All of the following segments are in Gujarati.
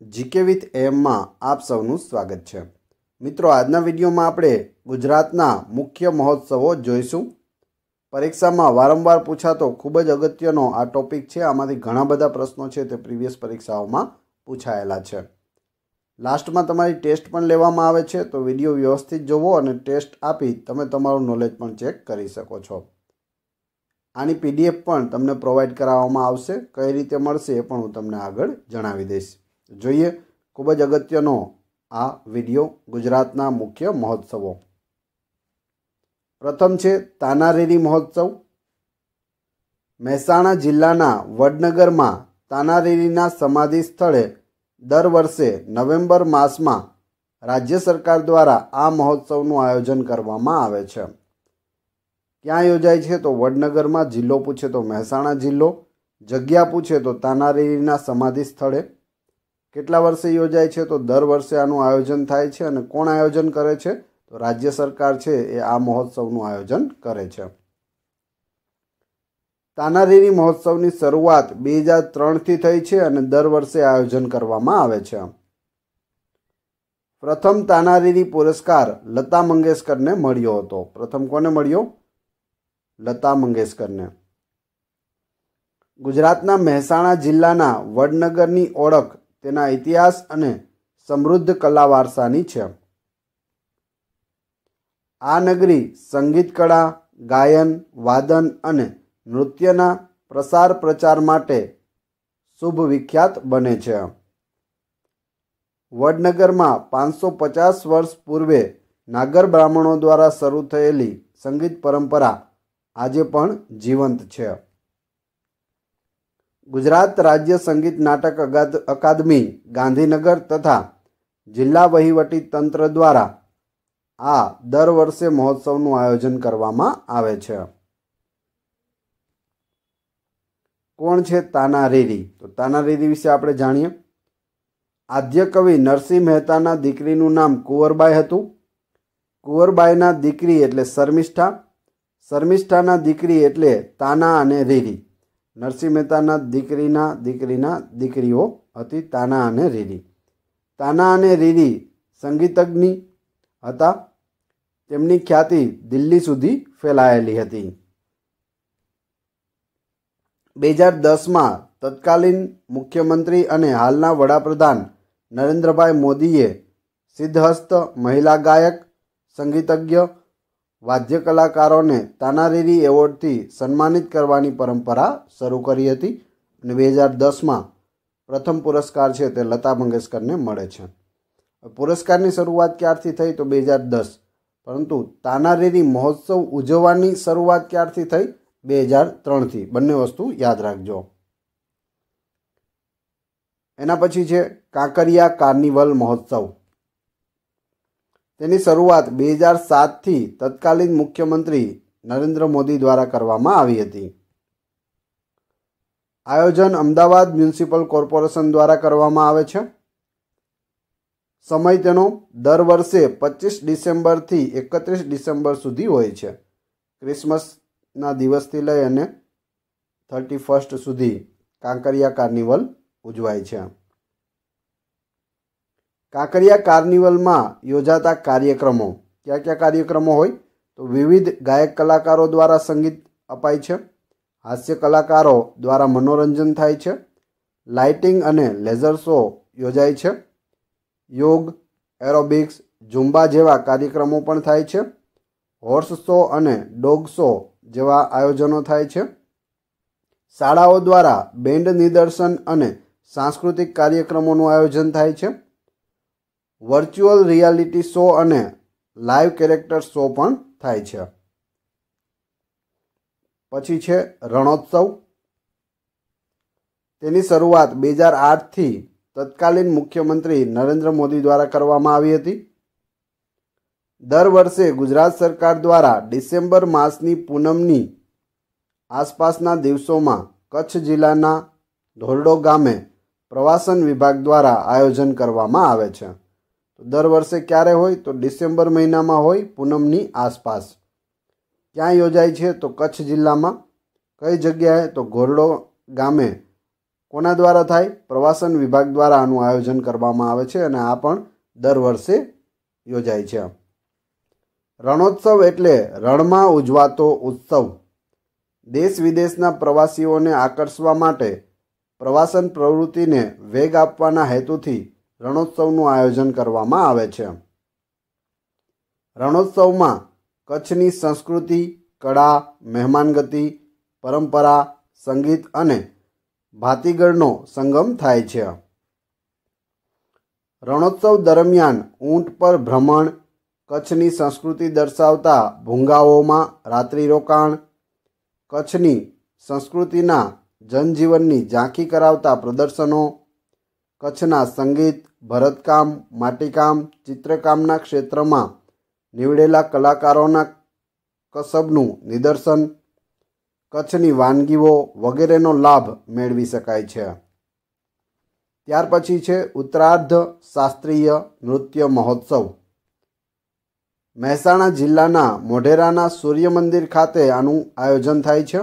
જીકે વિથ એમમાં આપ સૌનું સ્વાગત છે મિત્રો આજના વિડીયોમાં આપણે ગુજરાતના મુખ્ય મહોત્સવો જોઈશું પરીક્ષામાં વારંવાર પૂછાતો ખૂબ જ અગત્યનો આ ટોપિક છે આમાંથી ઘણા બધા પ્રશ્નો છે તે પ્રીવિયસ પરીક્ષાઓમાં પૂછાયેલા છે લાસ્ટમાં તમારી ટેસ્ટ પણ લેવામાં આવે છે તો વિડીયો વ્યવસ્થિત જોવો અને ટેસ્ટ આપી તમે તમારું નોલેજ પણ ચેક કરી શકો છો આની પીડીએફ પણ તમને પ્રોવાઈડ કરાવવામાં આવશે કઈ રીતે મળશે એ પણ હું તમને આગળ જણાવી દઈશ જોઈએ ખૂબ જ અગત્યનો આ વિડિયો ગુજરાતના મુખ્ય મહોત્સવો પ્રથમ છે તાનારીરી મહોત્સવ મહેસાણા જિલ્લાના વડનગરમાં તાનારીરીના સમાધિ સ્થળે દર વર્ષે નવેમ્બર માસમાં રાજ્ય સરકાર દ્વારા આ મહોત્સવનું આયોજન કરવામાં આવે છે ક્યાં યોજાય છે તો વડનગરમાં જિલ્લો પૂછે તો મહેસાણા જિલ્લો જગ્યા પૂછે તો તાનારીરીના સમાધિ સ્થળે કેટલા વર્ષે યોજાય છે તો દર વર્ષે આનું આયોજન થાય છે અને કોણ આયોજન કરે છે તો રાજ્ય સરકાર છે એ આ મહોત્સવનું આયોજન કરે છે તાનારીરી મહોત્સવની શરૂઆત બે હજાર ત્રણથી થઈ છે અને દર વર્ષે આયોજન કરવામાં આવે છે પ્રથમ તાનારીરી પુરસ્કાર લતા મંગેશકરને મળ્યો હતો પ્રથમ કોને મળ્યો લતા મંગેશકરને ગુજરાતના મહેસાણા જિલ્લાના વડનગરની ઓળખ તેના ઇતિહાસ અને સમૃદ્ધ કલા વારસાની છે આ નગરી સંગીત કળા ગાયન વાદન અને નૃત્યના પ્રસાર પ્રચાર માટે શુભ વિખ્યાત બને છે વડનગરમાં પાંચસો પચાસ વર્ષ પૂર્વે નાગર બ્રાહ્મણો દ્વારા શરૂ થયેલી સંગીત પરંપરા આજે પણ જીવંત છે ગુજરાત રાજ્ય સંગીત નાટક અકાદમી ગાંધીનગર તથા જિલ્લા વહીવટી તંત્ર દ્વારા આ દર વર્ષે મહોત્સવનું આયોજન કરવામાં આવે છે કોણ છે તાનારીરી તો તાનારીરી વિશે આપણે જાણીએ આદ્ય કવિ નરસિંહ મહેતાના દીકરીનું નામ કુંવરબાઈ હતું કુંવરબાઈના દીકરી એટલે શર્મિષ્ઠા શર્મિષ્ઠાના દીકરી એટલે તાના અને રીરી નરસિંહ મહેતાના દીકરીના દીકરીના દીકરીઓ હતી તાના અને રીરી તાના અને રીરી સંગીતજ્ઞ હતા તેમની ખ્યાતિ દિલ્હી સુધી ફેલાયેલી હતી બે હજાર દસમાં તત્કાલીન મુખ્યમંત્રી અને હાલના વડાપ્રધાન નરેન્દ્રભાઈ મોદીએ સિદ્ધહસ્ત મહિલા ગાયક સંગીતજ્ઞ વાદ્ય કલાકારોને તાનારીરી એવોર્ડથી સન્માનિત કરવાની પરંપરા શરૂ કરી હતી અને બે હજાર દસમાં પ્રથમ પુરસ્કાર છે તે લતા મંગેશકરને મળે છે પુરસ્કારની શરૂઆત ક્યારથી થઈ તો બે હજાર દસ પરંતુ તાનારીરી મહોત્સવ ઉજવવાની શરૂઆત ક્યારથી થઈ બે હજાર ત્રણથી બંને વસ્તુ યાદ રાખજો એના પછી છે કાંકરિયા કાર્નિવલ મહોત્સવ તેની શરૂઆત બે હજાર સાતથી તત્કાલીન મુખ્યમંત્રી નરેન્દ્ર મોદી દ્વારા કરવામાં આવી હતી આયોજન અમદાવાદ મ્યુનિસિપલ કોર્પોરેશન દ્વારા કરવામાં આવે છે સમય તેનો દર વર્ષે પચીસ ડિસેમ્બરથી એકત્રીસ ડિસેમ્બર સુધી હોય છે ક્રિસમસના દિવસથી લઈ અને થર્ટી ફર્સ્ટ સુધી કાંકરિયા કાર્નિવલ ઉજવાય છે કાંકરિયા કાર્નિવલમાં યોજાતા કાર્યક્રમો ક્યાં ક્યાં કાર્યક્રમો હોય તો વિવિધ ગાયક કલાકારો દ્વારા સંગીત અપાય છે હાસ્ય કલાકારો દ્વારા મનોરંજન થાય છે લાઇટિંગ અને લેઝર શો યોજાય છે યોગ એરોબિક્સ ઝુંબા જેવા કાર્યક્રમો પણ થાય છે હોર્સ શો અને ડોગ શો જેવા આયોજનો થાય છે શાળાઓ દ્વારા બેન્ડ નિદર્શન અને સાંસ્કૃતિક કાર્યક્રમોનું આયોજન થાય છે વર્ચ્યુઅલ રિયાલિટી શો અને લાઈવ કેરેક્ટર શો પણ થાય છે પછી છે રણોત્સવ તેની શરૂઆત બે હજાર આઠથી તત્કાલીન મુખ્યમંત્રી નરેન્દ્ર મોદી દ્વારા કરવામાં આવી હતી દર વર્ષે ગુજરાત સરકાર દ્વારા ડિસેમ્બર માસની પૂનમની આસપાસના દિવસોમાં કચ્છ જિલ્લાના ધોરડો ગામે પ્રવાસન વિભાગ દ્વારા આયોજન કરવામાં આવે છે દર વર્ષે ક્યારે હોય તો ડિસેમ્બર મહિનામાં હોય પૂનમની આસપાસ ક્યાં યોજાય છે તો કચ્છ જિલ્લામાં કઈ જગ્યાએ તો ઘોરડો ગામે કોના દ્વારા થાય પ્રવાસન વિભાગ દ્વારા આનું આયોજન કરવામાં આવે છે અને આ પણ દર વર્ષે યોજાય છે રણોત્સવ એટલે રણમાં ઉજવાતો ઉત્સવ દેશ વિદેશના પ્રવાસીઓને આકર્ષવા માટે પ્રવાસન પ્રવૃત્તિને વેગ આપવાના હેતુથી રણોત્સવનું આયોજન કરવામાં આવે છે રણોત્સવમાં કચ્છની સંસ્કૃતિ કળા મહેમાનગતિ પરંપરા સંગીત અને ભાતીગળનો સંગમ થાય છે રણોત્સવ દરમિયાન ઊંટ પર ભ્રમણ કચ્છની સંસ્કૃતિ દર્શાવતા ભૂંગાઓમાં રાત્રિ રોકાણ કચ્છની સંસ્કૃતિના જનજીવનની ઝાંખી કરાવતા પ્રદર્શનો કચ્છના સંગીત ભરતકામ માટીકામ ચિત્રકામના ક્ષેત્રમાં નીવડેલા કલાકારોના કસબનું નિદર્શન કચ્છની વાનગીઓ વગેરેનો લાભ મેળવી શકાય છે ત્યાર પછી છે ઉત્તરાર્ધ શાસ્ત્રીય નૃત્ય મહોત્સવ મહેસાણા જિલ્લાના મોઢેરાના સૂર્ય મંદિર ખાતે આનું આયોજન થાય છે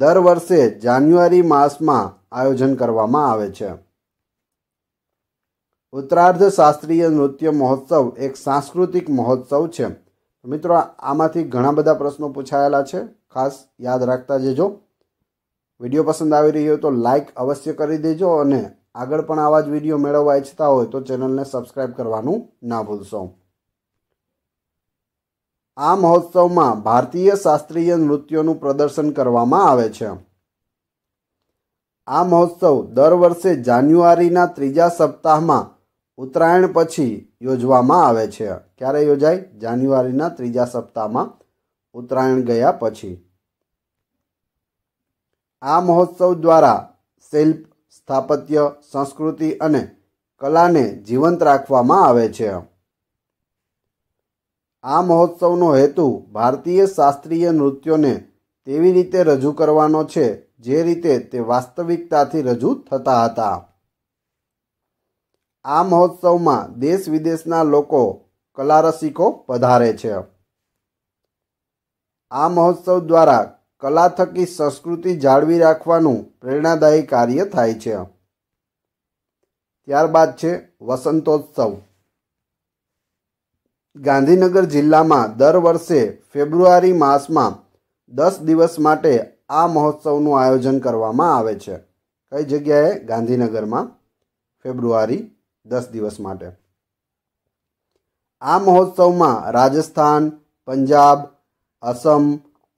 દર વર્ષે જાન્યુઆરી માસમાં આયોજન કરવામાં આવે છે ઉત્તરાર્ધ શાસ્ત્રીય નૃત્ય મહોત્સવ એક સાંસ્કૃતિક મહોત્સવ છે મિત્રો આમાંથી ઘણા બધા પ્રશ્નો પૂછાયેલા છે ખાસ યાદ રાખતા જજો વિડીયો પસંદ આવી રહ્યો તો લાઇક અવશ્ય કરી દેજો અને આગળ પણ આવા જ વિડીયો મેળવવા ઈચ્છતા હોય તો ચેનલને સબસ્ક્રાઇબ કરવાનું ના ભૂલશો આ મહોત્સવમાં ભારતીય શાસ્ત્રીય નૃત્યોનું પ્રદર્શન કરવામાં આવે છે આ મહોત્સવ દર વર્ષે જાન્યુઆરીના ત્રીજા સપ્તાહમાં ઉત્તરાયણ પછી યોજવામાં આવે છે ક્યારે યોજાય જાન્યુઆરીના ત્રીજા સપ્તાહમાં ઉત્તરાયણ ગયા પછી આ મહોત્સવ દ્વારા શિલ્પ સ્થાપત્ય સંસ્કૃતિ અને કલાને જીવંત રાખવામાં આવે છે આ મહોત્સવનો હેતુ ભારતીય શાસ્ત્રીય નૃત્યોને તેવી રીતે રજૂ કરવાનો છે જે રીતે તે વાસ્તવિકતાથી રજૂ થતા હતા આ મહોત્સવમાં દેશ વિદેશના લોકો કલારસિકો પધારે છે આ મહોત્સવ દ્વારા કલા થકી સંસ્કૃતિ જાળવી રાખવાનું પ્રેરણાદાયી કાર્ય થાય છે ત્યારબાદ છે વસંતોત્સવ ગાંધીનગર જિલ્લામાં દર વર્ષે ફેબ્રુઆરી માસમાં દસ દિવસ માટે આ મહોત્સવનું આયોજન કરવામાં આવે છે કઈ જગ્યાએ ગાંધીનગરમાં ફેબ્રુઆરી દસ દિવસ માટે આ મહોત્સવમાં રાજસ્થાન પંજાબ અસમ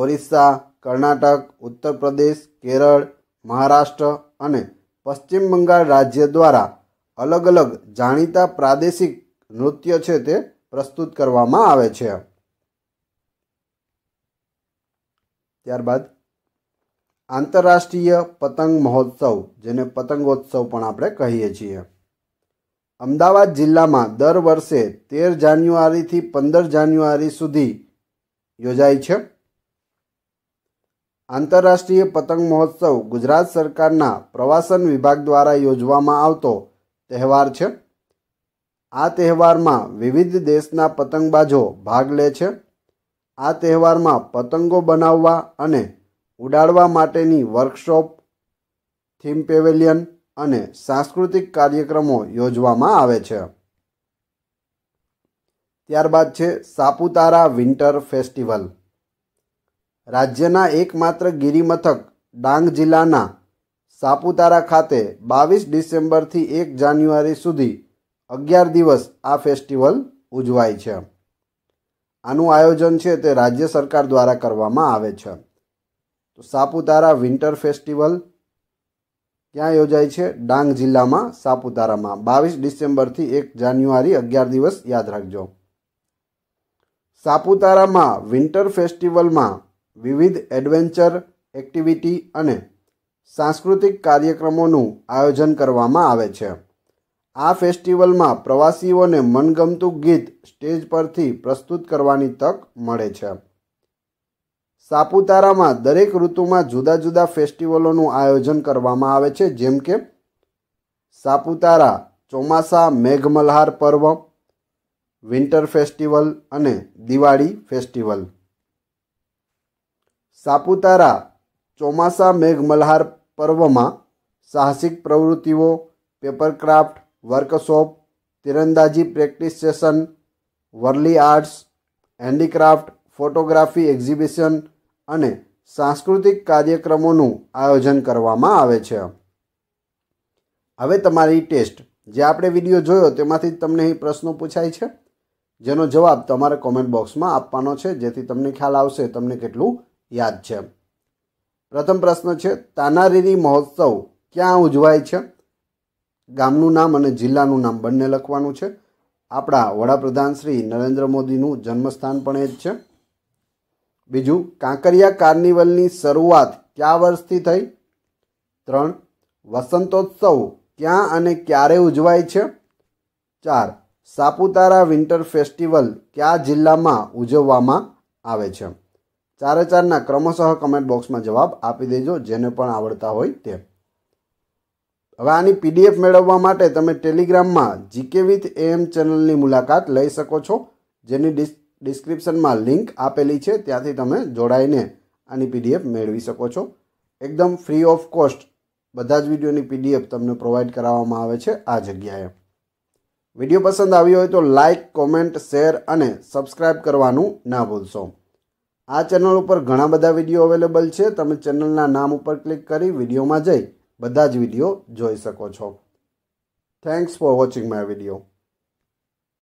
ઓરિસ્સા કર્ણાટક ઉત્તર પ્રદેશ કેરળ મહારાષ્ટ્ર અને પશ્ચિમ બંગાળ રાજ્ય દ્વારા અલગ અલગ જાણીતા પ્રાદેશિક નૃત્ય છે તે પ્રસ્તુત કરવામાં આવે છે ત્યારબાદ આંતરરાષ્ટ્રીય પતંગ મહોત્સવ જેને પતંગોત્સવ પણ આપણે કહીએ છીએ અમદાવાદ જિલ્લામાં દર વર્ષે તેર જાન્યુઆરીથી પંદર જાન્યુઆરી સુધી યોજાય છે આંતરરાષ્ટ્રીય પતંગ મહોત્સવ ગુજરાત સરકારના પ્રવાસન વિભાગ દ્વારા યોજવામાં આવતો તહેવાર છે આ તહેવારમાં વિવિધ દેશના પતંગબાજો ભાગ લે છે આ તહેવારમાં પતંગો બનાવવા અને ઉડાડવા માટેની વર્કશોપ થીમ પેવેલિયન અને સાંસ્કૃતિક કાર્યક્રમો યોજવામાં આવે છે ત્યારબાદ છે સાપુતારા વિન્ટર ફેસ્ટિવલ રાજ્યના એકમાત્ર ગિરિમથક ડાંગ જિલ્લાના સાપુતારા ખાતે બાવીસ ડિસેમ્બરથી એક જાન્યુઆરી સુધી અગિયાર દિવસ આ ફેસ્ટિવલ ઉજવાય છે આનું આયોજન છે તે રાજ્ય સરકાર દ્વારા કરવામાં આવે છે તો સાપુતારા વિન્ટર ફેસ્ટિવલ ક્યાં યોજાય છે ડાંગ જિલ્લામાં સાપુતારામાં બાવીસ ડિસેમ્બરથી એક જાન્યુઆરી અગિયાર દિવસ યાદ રાખજો સાપુતારામાં વિન્ટર ફેસ્ટિવલમાં વિવિધ એડવેન્ચર એક્ટિવિટી અને સાંસ્કૃતિક કાર્યક્રમોનું આયોજન કરવામાં આવે છે આ ફેસ્ટિવલમાં પ્રવાસીઓને મનગમતું ગીત સ્ટેજ પરથી પ્રસ્તુત કરવાની તક મળે છે સાપુતારામાં દરેક ઋતુમાં જુદા જુદા ફેસ્ટિવલોનું આયોજન કરવામાં આવે છે જેમ કે સાપુતારા ચોમાસા મેઘમલ્હાર પર્વ વિન્ટર ફેસ્ટિવલ અને દિવાળી ફેસ્ટિવલ સાપુતારા ચોમાસા મેઘમલ્હાર પર્વમાં સાહસિક પ્રવૃત્તિઓ પેપરક્રાફ્ટ વર્કશોપ તીરંદાજી practice session Warli arts handicraft photography exhibition અને સાંસ્કૃતિક કાર્યક્રમોનું આયોજન કરવામાં આવે છે હવે તમારી ટેસ્ટ જે આપણે વિડીયો જોયો તેમાંથી તમને અહીં પ્રશ્નો પૂછાય છે જેનો જવાબ તમારે કોમેન્ટ બોક્સમાં આપવાનો છે જેથી તમને ખ્યાલ આવશે તમને કેટલું યાદ છે પ્રથમ પ્રશ્ન છે તાનારીરી મહોત્સવ ક્યાં ઉજવાય છે ગામનું નામ અને જિલ્લાનું નામ બંને લખવાનું છે આપણા વડાપ્રધાન શ્રી નરેન્દ્ર મોદીનું જન્મસ્થાન પણ એ જ છે બીજું કાંકરિયા કાર્નિવલની શરૂઆત કયા વર્ષથી થઈ ત્રણ વસંતોત્સવ ક્યાં અને ક્યારે ઉજવાય છે ચાર સાપુતારા વિન્ટર ફેસ્ટિવલ કયા જિલ્લામાં ઉજવવામાં આવે છે ચારે ચારના ક્રમશઃ કમેન્ટ બોક્સમાં જવાબ આપી દેજો જેને પણ આવડતા હોય તે હવે આની પીડીએફ મેળવવા માટે તમે ટેલિગ્રામમાં જીકે વિથ એએમ ચેનલની મુલાકાત લઈ શકો છો જેની ડિસ્ક ડિસ્ક્રિપ્શનમાં લિંક આપેલી છે ત્યાંથી તમે જોડાઈને આની પીડીએફ મેળવી શકો છો એકદમ ફ્રી ઓફ કોસ્ટ બધા જ વિડીયોની પીડીએફ તમને પ્રોવાઈડ કરાવવામાં આવે છે આ જગ્યાએ વિડીયો પસંદ આવ્યો હોય તો લાઇક કોમેન્ટ શેર અને સબસ્ક્રાઇબ કરવાનું ના ભૂલશો આ ચેનલ ઉપર ઘણા બધા વિડીયો અવેલેબલ છે તમે ચેનલના નામ ઉપર ક્લિક કરી વિડીયોમાં જઈ બધા જ વિડીયો જોઈ શકો છો thanks for watching my video